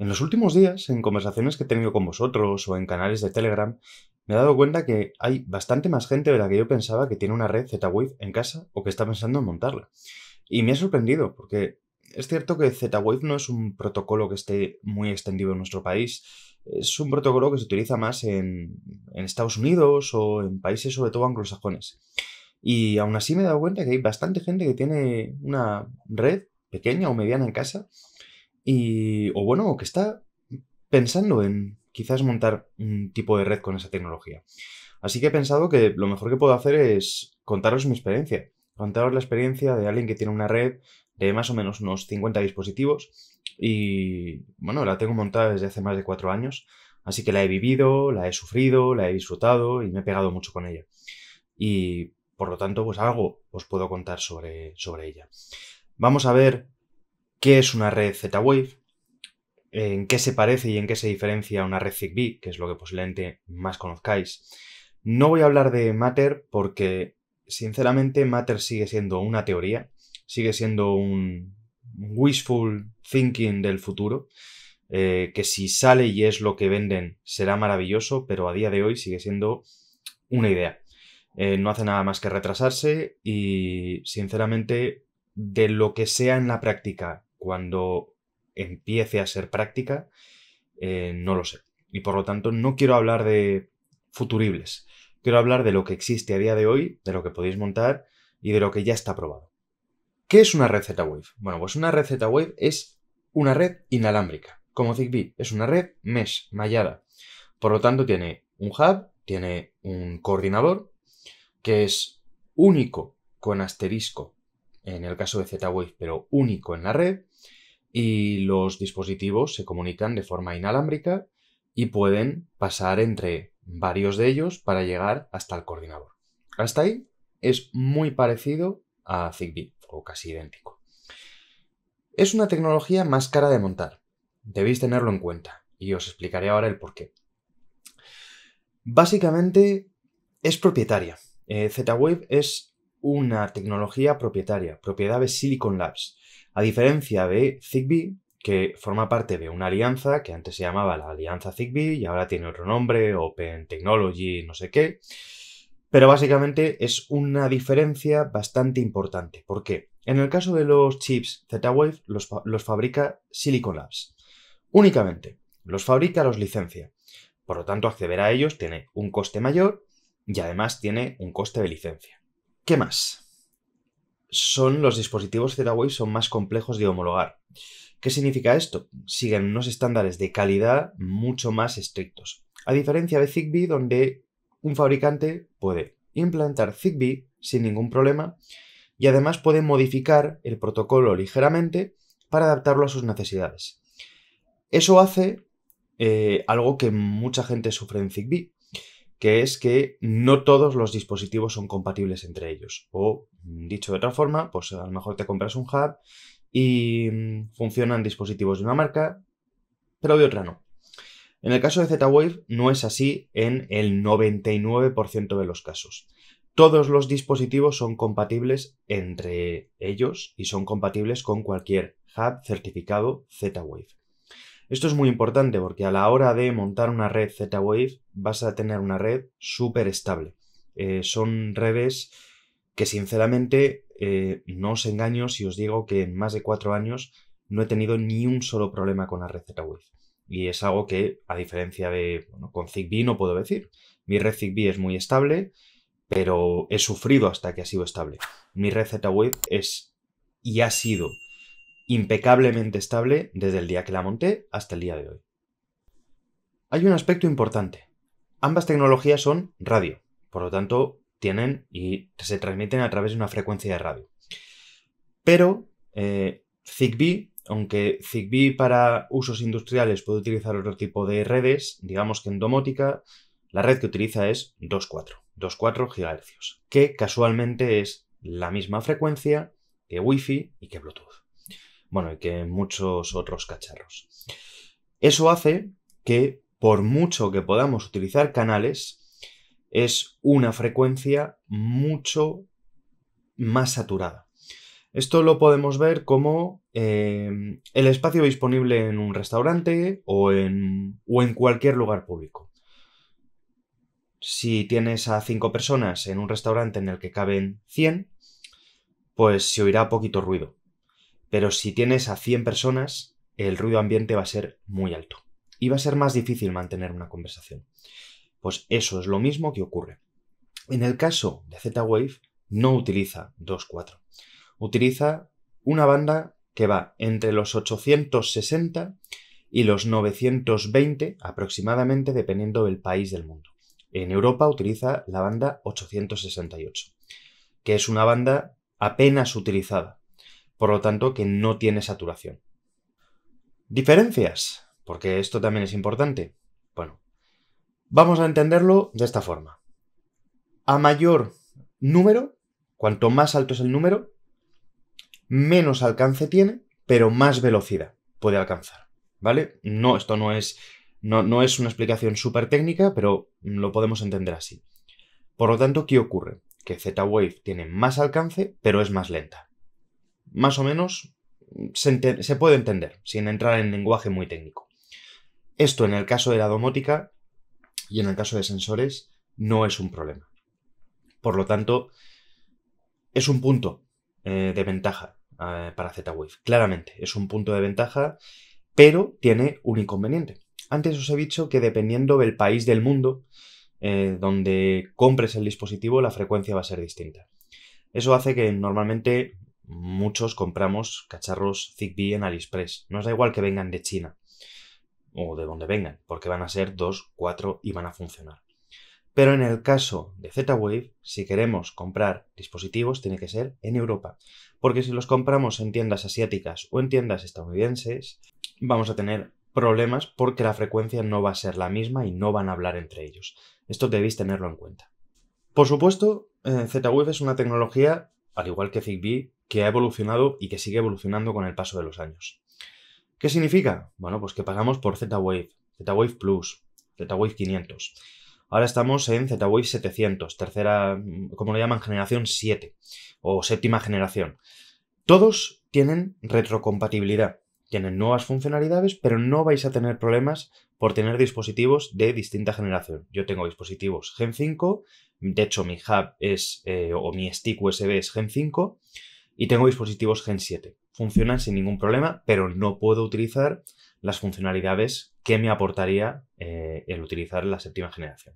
En los últimos días, en conversaciones que he tenido con vosotros o en canales de Telegram, me he dado cuenta que hay bastante más gente de la que yo pensaba que tiene una red Z-Wave en casa o que está pensando en montarla. Y me ha sorprendido, porque es cierto que Z-Wave no es un protocolo que esté muy extendido en nuestro país. Es un protocolo que se utiliza más en, en Estados Unidos o en países sobre todo anglosajones. Y aún así me he dado cuenta que hay bastante gente que tiene una red pequeña o mediana en casa y, o bueno, que está pensando en quizás montar un tipo de red con esa tecnología. Así que he pensado que lo mejor que puedo hacer es contaros mi experiencia, contaros la experiencia de alguien que tiene una red de más o menos unos 50 dispositivos y bueno, la tengo montada desde hace más de cuatro años, así que la he vivido, la he sufrido, la he disfrutado y me he pegado mucho con ella. Y por lo tanto, pues algo os puedo contar sobre, sobre ella. Vamos a ver qué es una red Z-Wave, en qué se parece y en qué se diferencia una red Zigbee, que es lo que posiblemente más conozcáis. No voy a hablar de Matter porque, sinceramente, Matter sigue siendo una teoría, sigue siendo un wishful thinking del futuro, eh, que si sale y es lo que venden será maravilloso, pero a día de hoy sigue siendo una idea. Eh, no hace nada más que retrasarse y, sinceramente, de lo que sea en la práctica cuando empiece a ser práctica, eh, no lo sé. Y por lo tanto, no quiero hablar de futuribles. Quiero hablar de lo que existe a día de hoy, de lo que podéis montar y de lo que ya está probado. ¿Qué es una red Z-Wave? Bueno, pues una red Z-Wave es una red inalámbrica, como Zigbee. Es una red mesh, mallada. Por lo tanto, tiene un hub, tiene un coordinador, que es único con asterisco en el caso de Z-Wave, pero único en la red, y los dispositivos se comunican de forma inalámbrica y pueden pasar entre varios de ellos para llegar hasta el coordinador. Hasta ahí es muy parecido a Zigbee o casi idéntico. Es una tecnología más cara de montar. Debéis tenerlo en cuenta y os explicaré ahora el por qué. Básicamente es propietaria. Eh, Z-Wave es una tecnología propietaria, propiedad de Silicon Labs. A diferencia de Zigbee, que forma parte de una alianza que antes se llamaba la Alianza Zigbee y ahora tiene otro nombre, Open Technology, no sé qué. Pero básicamente es una diferencia bastante importante. porque En el caso de los chips Z-Wave, los, los fabrica Silicon Labs. Únicamente. Los fabrica, los licencia. Por lo tanto, acceder a ellos tiene un coste mayor y además tiene un coste de licencia. ¿Qué más? son los dispositivos Z-Wave son más complejos de homologar. ¿Qué significa esto? Siguen unos estándares de calidad mucho más estrictos. A diferencia de Zigbee, donde un fabricante puede implantar Zigbee sin ningún problema y además puede modificar el protocolo ligeramente para adaptarlo a sus necesidades. Eso hace eh, algo que mucha gente sufre en Zigbee, que es que no todos los dispositivos son compatibles entre ellos. O, dicho de otra forma, pues a lo mejor te compras un hub y mm, funcionan dispositivos de una marca, pero de otra no. En el caso de Z-Wave no es así en el 99% de los casos. Todos los dispositivos son compatibles entre ellos y son compatibles con cualquier hub certificado Z-Wave. Esto es muy importante porque a la hora de montar una red Z-Wave vas a tener una red súper estable. Eh, son redes que sinceramente eh, no os engaño si os digo que en más de cuatro años no he tenido ni un solo problema con la red Z-Wave. Y es algo que, a diferencia de con ZigBee, no puedo decir. Mi red ZigBee es muy estable, pero he sufrido hasta que ha sido estable. Mi red Z-Wave es y ha sido impecablemente estable desde el día que la monté hasta el día de hoy. Hay un aspecto importante. Ambas tecnologías son radio, por lo tanto tienen y se transmiten a través de una frecuencia de radio. Pero eh, Zigbee, aunque Zigbee para usos industriales puede utilizar otro tipo de redes, digamos que en domótica la red que utiliza es 2.4, 2.4 GHz, que casualmente es la misma frecuencia que Wi-Fi y que Bluetooth bueno, y que muchos otros cacharros. Eso hace que, por mucho que podamos utilizar canales, es una frecuencia mucho más saturada. Esto lo podemos ver como em, el espacio disponible en un restaurante o en, o en cualquier lugar público. Si tienes a 5 personas en un restaurante en el que caben 100, pues se oirá poquito ruido. Pero si tienes a 100 personas, el ruido ambiente va a ser muy alto y va a ser más difícil mantener una conversación. Pues eso es lo mismo que ocurre. En el caso de Z-Wave, no utiliza 2.4. Utiliza una banda que va entre los 860 y los 920 aproximadamente, dependiendo del país del mundo. En Europa utiliza la banda 868, que es una banda apenas utilizada por lo tanto que no tiene saturación. Diferencias, porque esto también es importante. Bueno, vamos a entenderlo de esta forma. A mayor número, cuanto más alto es el número, menos alcance tiene, pero más velocidad puede alcanzar. ¿Vale? No, esto no es, no, no es una explicación súper técnica, pero lo podemos entender así. Por lo tanto, ¿qué ocurre? Que Z-Wave tiene más alcance, pero es más lenta más o menos se, puede entender, sin entrar en lenguaje muy técnico. Esto en el caso de la domótica y en el caso de sensores no es un problema. Por lo tanto, es un punto eh, de ventaja eh, para Z-Wave. Claramente, es un punto de ventaja, pero tiene un inconveniente. Antes os he dicho que dependiendo del país del mundo eh, donde compres el dispositivo, la frecuencia va a ser distinta. Eso hace que normalmente muchos compramos cacharros Zigbee en AliExpress. No os da igual que vengan de China o de donde vengan, porque van a ser 2, 4 y van a funcionar. Pero en el caso de Z-Wave, si queremos comprar dispositivos, tiene que ser en Europa. Porque si los compramos en tiendas asiáticas o en tiendas estadounidenses, vamos a tener problemas porque la frecuencia no va a ser la misma y no van a hablar entre ellos. Esto debéis tenerlo en cuenta. Por supuesto, eh, Z-Wave es una tecnología al igual que Zigbee, que ha evolucionado y que sigue evolucionando con el paso de los años. ¿Qué significa? Bueno, pues que pagamos por Z-Wave, Z-Wave Plus, Z-Wave 500. Ahora estamos en Z-Wave 700, tercera, como le llaman, generación 7 o séptima generación. Todos tienen retrocompatibilidad, tienen nuevas funcionalidades, pero no vais a tener problemas por tener dispositivos de distinta generación. Yo tengo dispositivos Gen 5 de hecho, mi hub es, eh, o mi stick USB es Gen 5 y tengo dispositivos Gen 7. Funcionan sin ningún problema, pero no puedo utilizar las funcionalidades que me aportaría eh, el utilizar la séptima generación.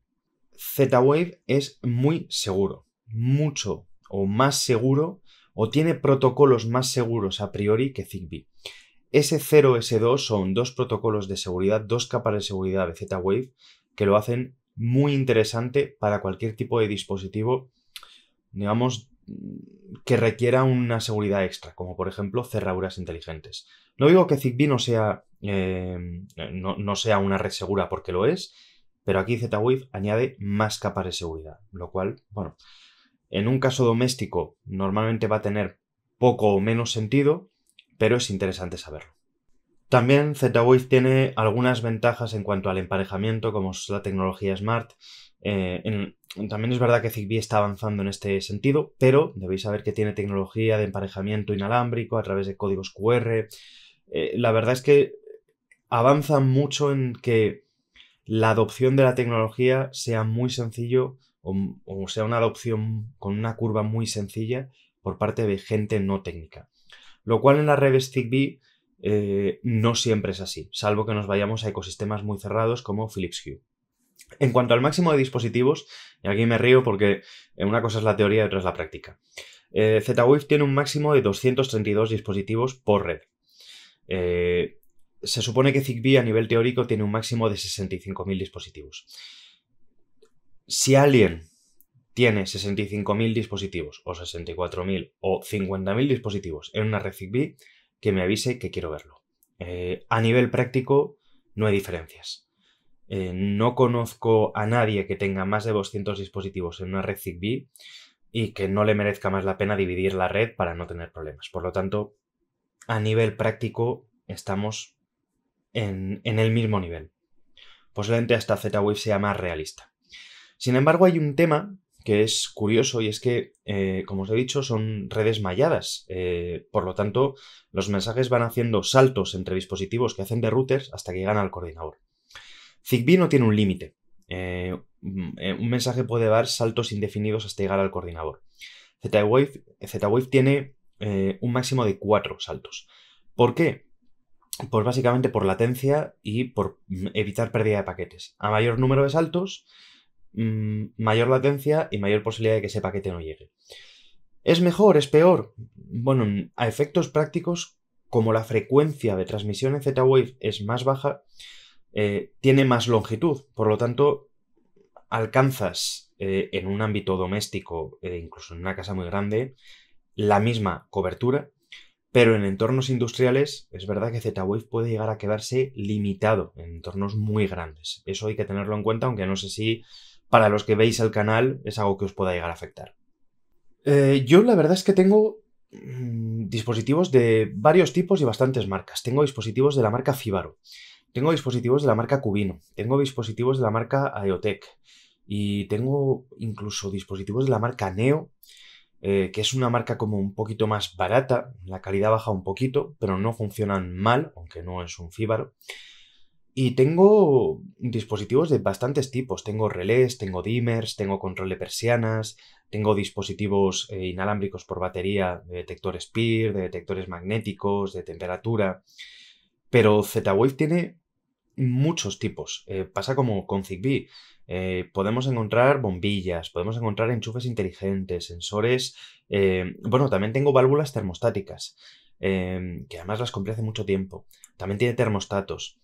Z-Wave es muy seguro, mucho o más seguro, o tiene protocolos más seguros a priori que Zigbee. S0, S2 son dos protocolos de seguridad, dos capas de seguridad de Z-Wave que lo hacen muy interesante para cualquier tipo de dispositivo, digamos, que requiera una seguridad extra, como por ejemplo cerraduras inteligentes. No digo que Zigbee no sea, eh, no, sea una red segura porque lo es, pero aquí z añade más capas de seguridad, lo cual, bueno, en un caso doméstico normalmente va a tener poco o menos sentido, pero es interesante saberlo. También Z-Wave tiene algunas ventajas en cuanto al emparejamiento, como es la tecnología Smart. Eh, también es verdad que Zigbee está avanzando en este sentido, pero debéis saber que tiene tecnología de emparejamiento inalámbrico a través de códigos QR. Eh, la verdad es que avanza mucho en que la adopción de la tecnología sea muy sencillo o, o sea una adopción con una curva muy sencilla por parte de gente no técnica. Lo cual en las redes Zigbee eh, no siempre es así, salvo que nos vayamos a ecosistemas muy cerrados como Philips Hue. En cuanto al máximo de dispositivos, y aquí me río porque eh, una cosa es la teoría y otra es la práctica. Eh, wave tiene un máximo de 232 dispositivos por red. Eh, se supone que Zigbee a nivel teórico tiene un máximo de 65.000 dispositivos. Si alguien tiene 65.000 dispositivos o 64.000 o 50.000 dispositivos en una red Zigbee, que me avise que quiero verlo. Eh, a nivel práctico, no hay diferencias. Eh, no conozco a nadie que tenga más de 200 dispositivos en una red Zigbee y que no le merezca más la pena dividir la red para no tener problemas. Por lo tanto, a nivel práctico estamos en, en el mismo nivel. Posiblemente hasta Z-Wave sea más realista. Sin embargo, hay un tema que es curioso y es que, eh, como os he dicho, son redes malladas. Eh, por lo tanto, los mensajes van haciendo saltos entre dispositivos que hacen de routers hasta que llegan al coordinador. Zigbee no tiene un límite. Eh, mm, un mensaje puede dar saltos indefinidos hasta llegar al coordinador. Z-Wave, Z-Wave tiene un máximo de cuatro saltos. ¿Por qué? Pues básicamente por latencia y por mm, evitar pérdida de paquetes. A mayor número de saltos, Mm, mayor latencia y mayor posibilidad de que ese paquete no llegue. ¿Es mejor? ¿Es peor? Bueno, a efectos prácticos, como la frecuencia de transmisión en Z-Wave es más baja, eh, tiene más longitud, por lo tanto, alcanzas eh, en un ámbito doméstico, eh, incluso en una casa muy grande, la misma cobertura, pero en entornos industriales es verdad que Z-Wave puede llegar a quedarse limitado en entornos muy grandes. Eso hay que tenerlo en cuenta, aunque no sé si para los que veis el canal es algo que os pueda llegar a afectar. Eh, yo la verdad es que tengo mm, dispositivos de varios tipos y bastantes marcas. Tengo dispositivos de la marca Fibaro, tengo dispositivos de la marca Cubino, tengo dispositivos de la marca Aeotech y tengo incluso dispositivos de la marca Neo, eh, que es una marca como un poquito más barata, la calidad baja un poquito, pero no funcionan mal, aunque no es un Fibaro. Y tengo dispositivos de bastantes tipos. Tengo relés, tengo dimmers, tengo control de persianas, tengo dispositivos eh, inalámbricos por batería, de detectores PIR, de detectores magnéticos, de temperatura. Pero Z-Wave tiene muchos tipos. Eh, pasa como con Zigbee. Eh, podemos encontrar bombillas, podemos encontrar enchufes inteligentes, sensores. bueno, también tengo válvulas termostáticas, que además las compré hace mucho tiempo. También tiene termostatos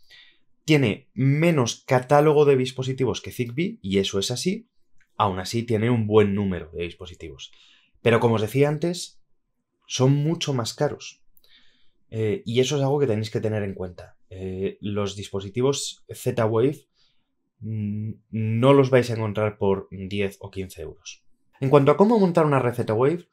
tiene menos catálogo de dispositivos que Zigbee, y eso es así, aún así tiene un buen número de dispositivos. Pero como os decía antes, son mucho más caros. Eh, y eso es algo que tenéis que tener en cuenta. Eh, los dispositivos Z-Wave mm, no los vais a encontrar por 10 o 15 euros. En cuanto a cómo montar una red Z-Wave,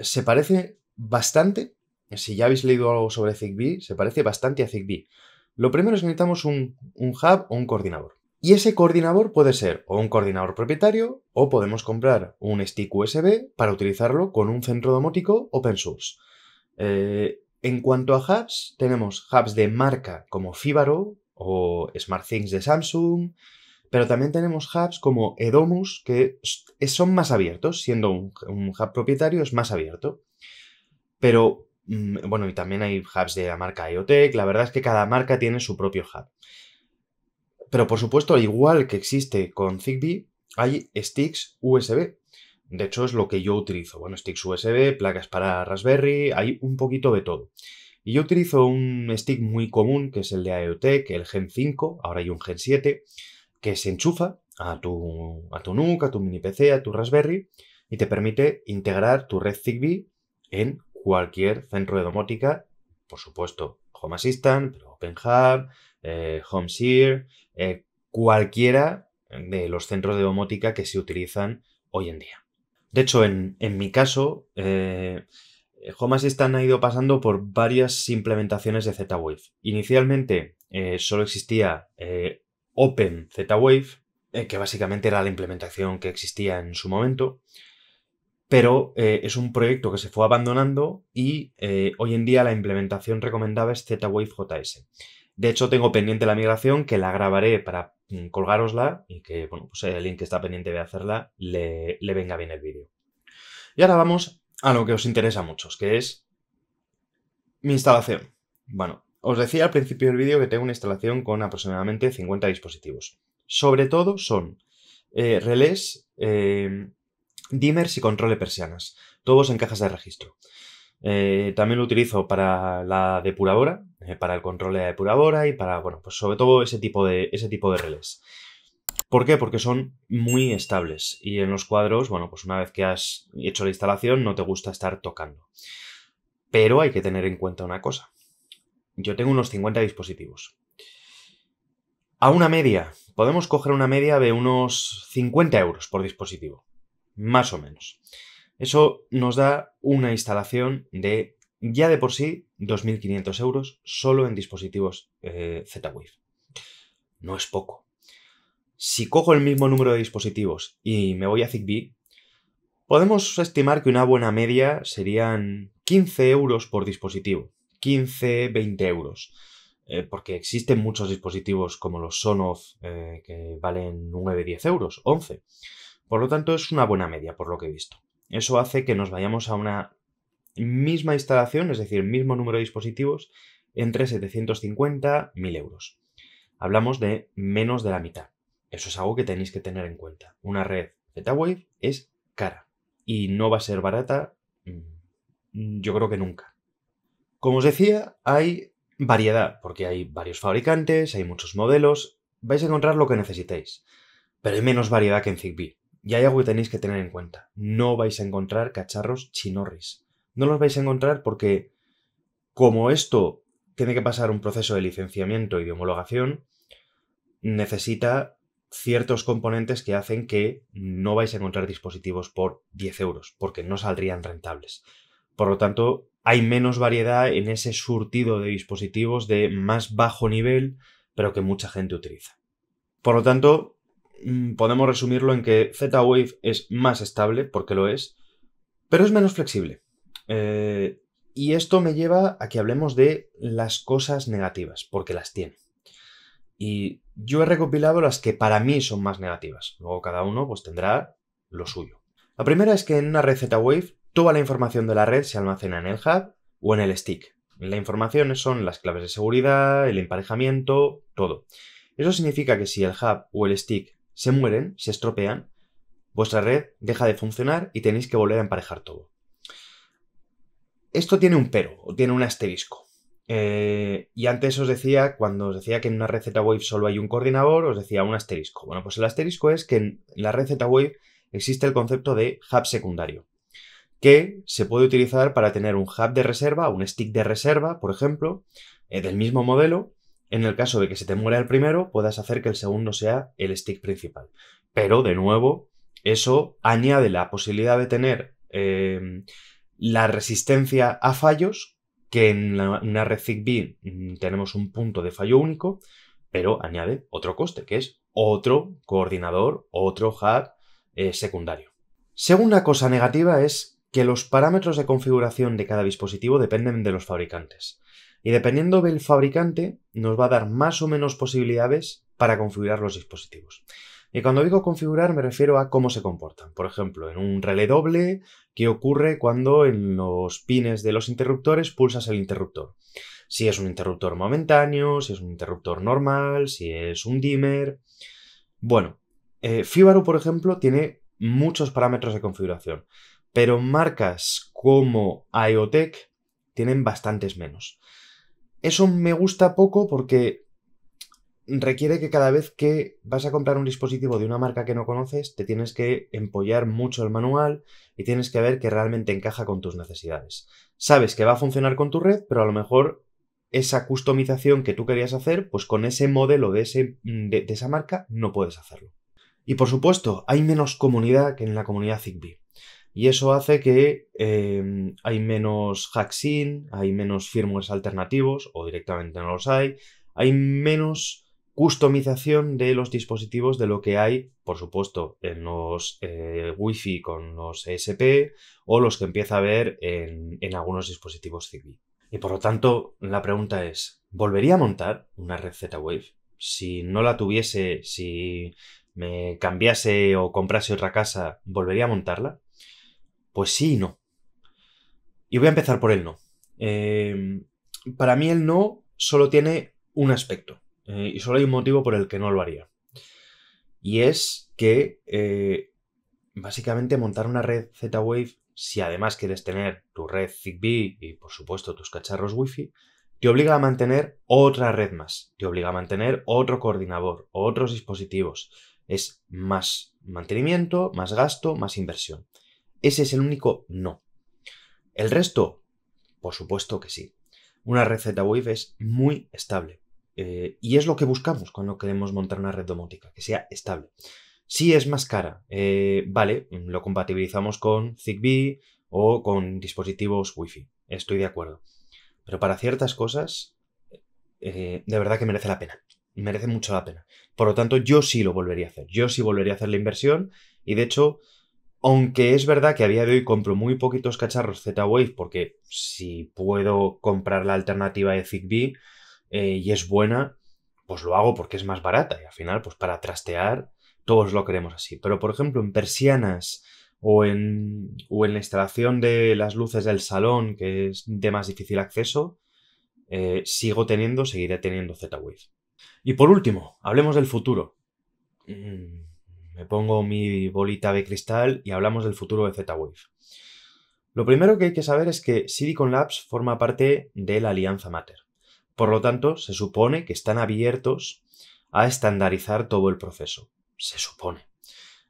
se parece bastante, si ya habéis leído algo sobre Zigbee, se parece bastante a Zigbee. Lo primero es que necesitamos un, hub o un coordinador. Y ese coordinador puede ser o un coordinador propietario o podemos comprar un stick USB para utilizarlo con un centro domótico open source. Eh, en cuanto a hubs, tenemos hubs de marca como Fibaro o SmartThings de Samsung, pero también tenemos hubs como Edomus que son más abiertos, siendo un, un hub propietario es más abierto. Pero Mm, bueno, y también hay hubs de la marca IoTech. La verdad es que cada marca tiene su propio hub. Pero por supuesto, igual que existe con Zigbee, hay sticks USB. De hecho, es lo que yo utilizo. Bueno, sticks USB, placas para Raspberry, hay un poquito de todo. Y yo utilizo un stick muy común, que es el de IoTech, el Gen 5, ahora hay un Gen 7, que se enchufa a tu, a tu NUC, a tu mini PC, a tu Raspberry, y te permite integrar tu red Zigbee en cualquier centro de domótica, por supuesto, Home Assistant, Open eh, eh, cualquiera de los centros de domótica que se utilizan hoy en día. De hecho, en, mi caso, eh, Home Assistant ha ido pasando por varias implementaciones de Z-Wave. Inicialmente eh, solo existía Open Z-Wave, que básicamente era la implementación que existía en su momento pero eh, es un proyecto que se fue abandonando y eh, hoy en día la implementación recomendada es Z-Wave JS. De hecho, tengo pendiente la migración que la grabaré para mm, colgarosla y que, bueno, pues el link que está pendiente de hacerla le, venga bien el vídeo. Y ahora vamos a lo que os interesa a muchos, que es mi instalación. Bueno, os decía al principio del vídeo que tengo una instalación con aproximadamente 50 dispositivos. Sobre todo son eh, relés, dimmers y control persianas, todos en cajas de registro. Eh, también lo utilizo para la depuradora, eh, para el control de la depuradora y para, bueno, pues sobre todo ese tipo de, ese tipo de relés. ¿Por qué? Porque son muy estables y en los cuadros, bueno, pues una vez que has hecho la instalación no te gusta estar tocando. Pero hay que tener en cuenta una cosa. Yo tengo unos 50 dispositivos. A una media, podemos coger una media de unos 50 euros por dispositivo más o menos. Eso nos da una instalación de ya de por sí 2.500 euros solo en dispositivos eh, Z-Wave. No es poco. Si cojo el mismo número de dispositivos y me voy a Zigbee, podemos estimar que una buena media serían 15 euros por dispositivo. 15, 20 euros. Eh, porque existen muchos dispositivos como los Sonoff eh, que valen 9, 10 euros, 11. Por lo tanto, es una buena media, por lo que he visto. Eso hace que nos vayamos a una misma instalación, es decir, mismo número de dispositivos, entre 750 y 1000 euros. Hablamos de menos de la mitad. Eso es algo que tenéis que tener en cuenta. Una red Z-Wave es cara y no va a ser barata, mm, yo creo que nunca. Como os decía, hay variedad, porque hay varios fabricantes, hay muchos modelos, vais a encontrar lo que necesitéis. Pero hay menos variedad que en Zigbee. Y hay algo que tenéis que tener en cuenta. No vais a encontrar cacharros chinorris. No los vais a encontrar porque como esto tiene que pasar un proceso de licenciamiento y de homologación, necesita ciertos componentes que hacen que no vais a encontrar dispositivos por 10 euros, porque no saldrían rentables. Por lo tanto, hay menos variedad en ese surtido de dispositivos de más bajo nivel, pero que mucha gente utiliza. Por lo tanto, Mm, podemos resumirlo en que Z-Wave es más estable, porque lo es, pero es menos flexible. Eh, y esto me lleva a que hablemos de las cosas negativas, porque las tiene. Y yo he recopilado las que para mí son más negativas. Luego cada uno pues tendrá lo suyo. La primera es que en una red Z-Wave toda la información de la red se almacena en el hub o en el stick. La información son las claves de seguridad, el emparejamiento, todo. Eso significa que si el hub o el stick se mueren, se estropean, vuestra red deja de funcionar y tenéis que volver a emparejar todo. Esto tiene un pero, o tiene un asterisco. Eh, y antes os decía, cuando os decía que en una red Z-Wave solo hay un coordinador, os decía un asterisco. Bueno, pues el asterisco es que en la red Z-Wave existe el concepto de hub secundario, que se puede utilizar para tener un hub de reserva, un stick de reserva, por ejemplo, eh, del mismo modelo, en el caso de que se te muera el primero, puedas hacer que el segundo sea el stick principal. Pero, de nuevo, eso añade la posibilidad de tener em, la resistencia a fallos, que en una red Zigbee mm, tenemos un punto de fallo único, pero añade otro coste, que es otro coordinador, otro hub eh, secundario. Segunda cosa negativa es que los parámetros de configuración de cada dispositivo dependen de los fabricantes. Y dependiendo del fabricante, nos va a dar más o menos posibilidades para configurar los dispositivos. Y cuando digo configurar me refiero a cómo se comportan. Por ejemplo, en un relé doble, ¿qué ocurre cuando en los pines de los interruptores pulsas el interruptor? Si es un interruptor momentáneo, si es un interruptor normal, si es un dimmer. Bueno, eh, por ejemplo, tiene muchos parámetros de configuración, pero marcas como IoTech tienen bastantes menos. Eso me gusta poco porque requiere que cada vez que vas a comprar un dispositivo de una marca que no conoces, te tienes que empollar mucho el manual y tienes que ver que realmente encaja con tus necesidades. Sabes que va a funcionar con tu red, pero a lo mejor esa customización que tú querías hacer, pues con ese modelo de, ese, mm, esa marca no puedes hacerlo. Y por supuesto, hay menos comunidad que en la comunidad Zigbee. Y eso hace que em, hay menos hacking, hay menos firmwares alternativos, o directamente no los hay, hay menos customización de los dispositivos de lo que hay, por supuesto, en los eh, Wi-Fi con los ESP o los que empieza a ver en, algunos dispositivos Zigbee. Y por lo tanto, la pregunta es, ¿volvería a montar una red Z-Wave? Si no la tuviese, si me cambiase o comprase otra casa, ¿volvería a montarla? Pues sí y no. Y voy a empezar por el no. Em, para mí el no solo tiene un aspecto eh, y solo hay un motivo por el que no lo haría. Y es que eh, básicamente montar una red Z-Wave, si además quieres tener tu red ZigBee y por supuesto tus cacharros Wi-Fi, te obliga a mantener otra red más, te obliga a mantener otro coordinador, otros dispositivos. Es más mantenimiento, más gasto, más inversión. Ese es el único no. El resto, por supuesto que sí. Una red z es muy estable. Eh, y es lo que buscamos cuando queremos montar una red domótica, que sea estable. Si sí es más cara, eh, vale, lo compatibilizamos con Zigbee o con dispositivos Wi-Fi. Estoy de acuerdo. Pero para ciertas cosas, eh, de verdad que merece la pena. Merece mucho la pena. Por lo tanto, yo sí lo volvería a hacer. Yo sí volvería a hacer la inversión. Y de hecho, aunque es verdad que a día de hoy compro muy poquitos cacharros Z-Wave porque si puedo comprar la alternativa de Zigbee eh, y es buena, pues lo hago porque es más barata y al final, pues para trastear, todos lo queremos así. Pero por ejemplo, en persianas o en, o en la instalación de las luces del salón, que es de más difícil acceso, eh, sigo teniendo, seguiré teniendo Z-Wave. Y por último, hablemos del futuro. Mm, me pongo mi bolita de cristal y hablamos del futuro de Z-Wave. Lo primero que hay que saber es que Silicon Labs forma parte de la alianza Matter. Por lo tanto, se supone que están abiertos a estandarizar todo el proceso. Se supone.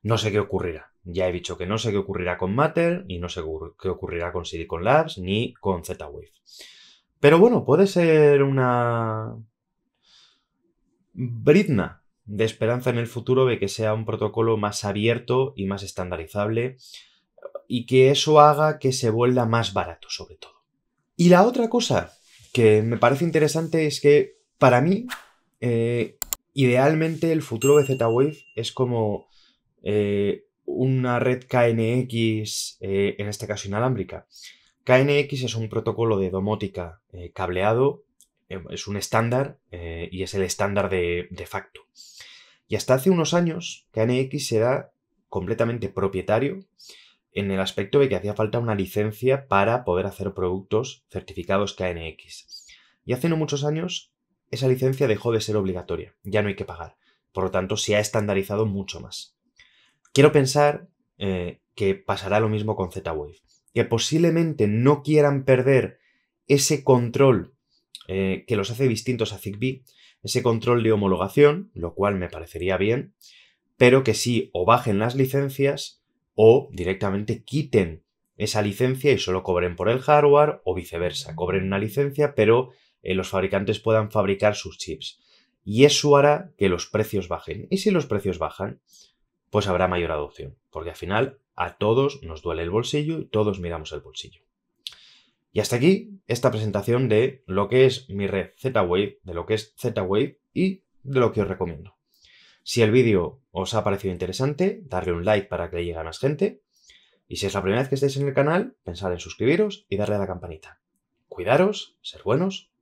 No sé qué ocurrirá. Ya he dicho que no sé qué ocurrirá con Matter y no sé qué ocurrirá con Silicon Labs ni con Z-Wave. Pero bueno, puede ser una Britna de esperanza en el futuro de que sea un protocolo más abierto y más estandarizable y que eso haga que se vuelva más barato sobre todo. Y la otra cosa que me parece interesante es que para mí eh, idealmente el futuro de Z-Wave es como eh, una red KNX, eh, en este caso inalámbrica. KNX es un protocolo de domótica cableado eh, es un estándar eh, y es el estándar de, facto. Y hasta hace unos años, KNX era completamente propietario en el aspecto de que hacía falta una licencia para poder hacer productos certificados KNX. Y hace no muchos años, esa licencia dejó de ser obligatoria, ya no hay que pagar. Por lo tanto, se ha estandarizado mucho más. Quiero pensar eh, que pasará lo mismo con Z-Wave, que posiblemente no quieran perder ese control eh, que los hace distintos a Zigbee, ese control de homologación, lo cual me parecería bien, pero que sí o bajen las licencias o directamente quiten esa licencia y solo cobren por el hardware o viceversa, cobren una licencia pero eh, los fabricantes puedan fabricar sus chips. Y eso hará que los precios bajen. Y si los precios bajan, pues habrá mayor adopción, porque al final a todos nos duele el bolsillo y todos miramos el bolsillo. Y hasta aquí esta presentación de lo que es mi red Z-Wave, de lo que es Z-Wave y de lo que os recomiendo. Si el vídeo os ha parecido interesante, darle un like para que le llegue a más gente. Y si es la primera vez que estáis en el canal, pensad en suscribiros y darle a la campanita. Cuidaros, ser buenos